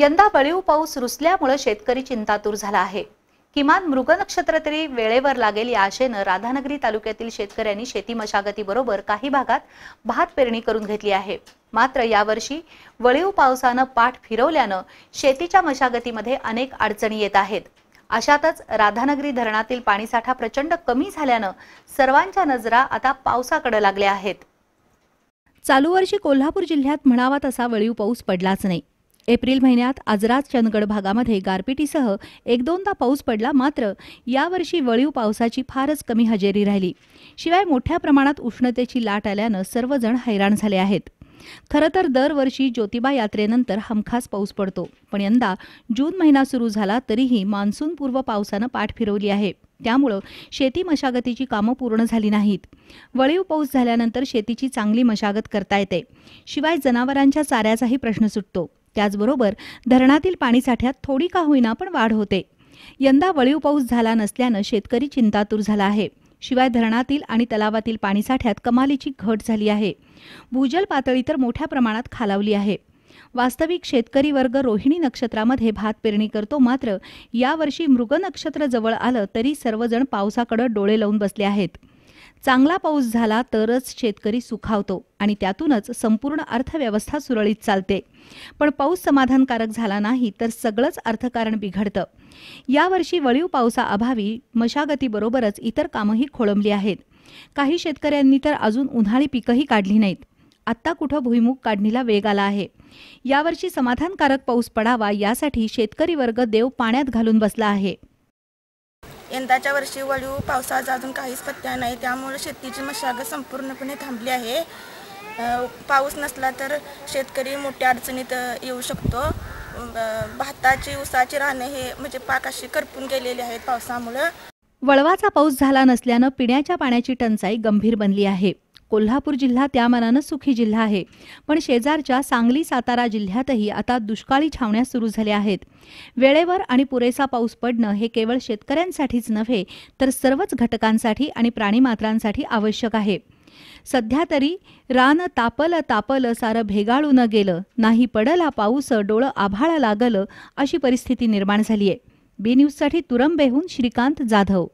यंदा बळीव पाऊस रुसल्यामुळे शेतकरी चिंतातूर झाला आहे किमान मृग नक्षत्र तरी वेळेवर लागेल या आशेनं राधानगरी तालुक्यातील शेतकऱ्यांनी शेती मशागतीबरोबर काही भागात भात पेरणी करून घेतली आहे मात्र यावर्षी वळीव पावसानं पाठ फिरवल्यानं शेतीच्या मशागतीमध्ये अनेक अडचणी येत आहेत अशातच राधानगरी धरणातील पाणीसाठा प्रचंड कमी झाल्यानं सर्वांच्या नजरा आता पावसाकडे लागल्या आहेत चालू वर्षी कोल्हापूर जिल्ह्यात म्हणावा तसा वळीव पाऊस पडलाच नाही एप्रिल महिन्यात आजराज चंदगड भागामध्ये गारपिटीसह एक दोनदा पाऊस पडला मात्र यावर्षी वळीव पावसाची फारच कमी हजेरी राहिली शिवाय मोठ्या प्रमाणात उष्णतेची लाट आल्यानं सर्वजण हैराण झाले आहेत खरं तर दरवर्षी ज्योतिबा यात्रेनंतर हमखास पाऊस पडतो पण यंदा जून महिना सुरू झाला तरीही मान्सूनपूर्व पावसानं पाठ फिरवली आहे त्यामुळं शेती मशागतीची कामं पूर्ण झाली नाहीत वळीव पाऊस झाल्यानंतर शेतीची चांगली मशागत करता येते शिवाय जनावरांच्या चाऱ्याचाही प्रश्न सुटतो त्याचबरोबर धरणातील पाणीसाठ्यात थोडी का होईना पण वाढ होते यंदा वळीव पाऊस झाला नसल्यानं शेतकरी चिंतातूर झाला आहे शिवाय धरणातील आणि तलावातील पाणीसाठ्यात कमालीची घट झाली आहे भूजल पातळी तर मोठ्या प्रमाणात खालावली आहे वास्तविक शेतकरी वर्ग रोहिणी नक्षत्रामध्ये भात पेरणी करतो मात्र यावर्षी मृग नक्षत्र जवळ आलं तरी सर्वजण पावसाकडे डोळे लावून बसले आहेत चांगला पाऊस झाला तरच शेतकरी सुखावतो आणि त्यातूनच संपूर्ण अर्थव्यवस्था सुरळीत चालते पण पाऊस समाधानकारक झाला नाही तर सगळंच अर्थकारण बिघडतं यावर्षी वळीव पावसाअभावी मशागतीबरोबरच इतर कामंही खोळंबली आहेत काही शेतकऱ्यांनी तर अजून उन्हाळी पिकंही काढली नाहीत आत्ता कुठं भुईमुग काढणीला वेग आला आहे यावर्षी समाधानकारक पाऊस पडावा यासाठी शेतकरी वर्ग देव पाण्यात घालून बसला आहे यंदाच्या वर्षी वळीव पावसाचा अजून काहीच पत्त्या नाही त्यामुळे शेतीची मशागत संपूर्णपणे थांबली आहे पाऊस नसला तर शेतकरी मोठ्या अडचणीत येऊ शकतो भाताची उसाची राहणे हे म्हणजे पाक अशी करपून गेलेली आहेत पावसामुळं वळवाचा पाऊस झाला नसल्यानं पिण्याच्या पाण्याची टंचाई गंभीर बनली आहे कोल्हापूर जिल्हा त्यामानानं सुखी जिल्हा आहे पण शेजारच्या सांगली सातारा जिल्ह्यातही आता दुष्काळी छावण्या सुरू झाल्या आहेत वेळेवर आणि पुरेसा पाऊस पडणं हे केवळ शेतकऱ्यांसाठीच नव्हे तर सर्वच घटकांसाठी आणि प्राणीमात्रांसाठी आवश्यक आहे सध्या तरी रान तापल तापल सारं भेगाळून गेलं नाही पडला पाऊस डोळं आभाळा लागलं अशी परिस्थिती निर्माण झाली आहे बी न्यूजसाठी तुरंबेहून श्रीकांत जाधव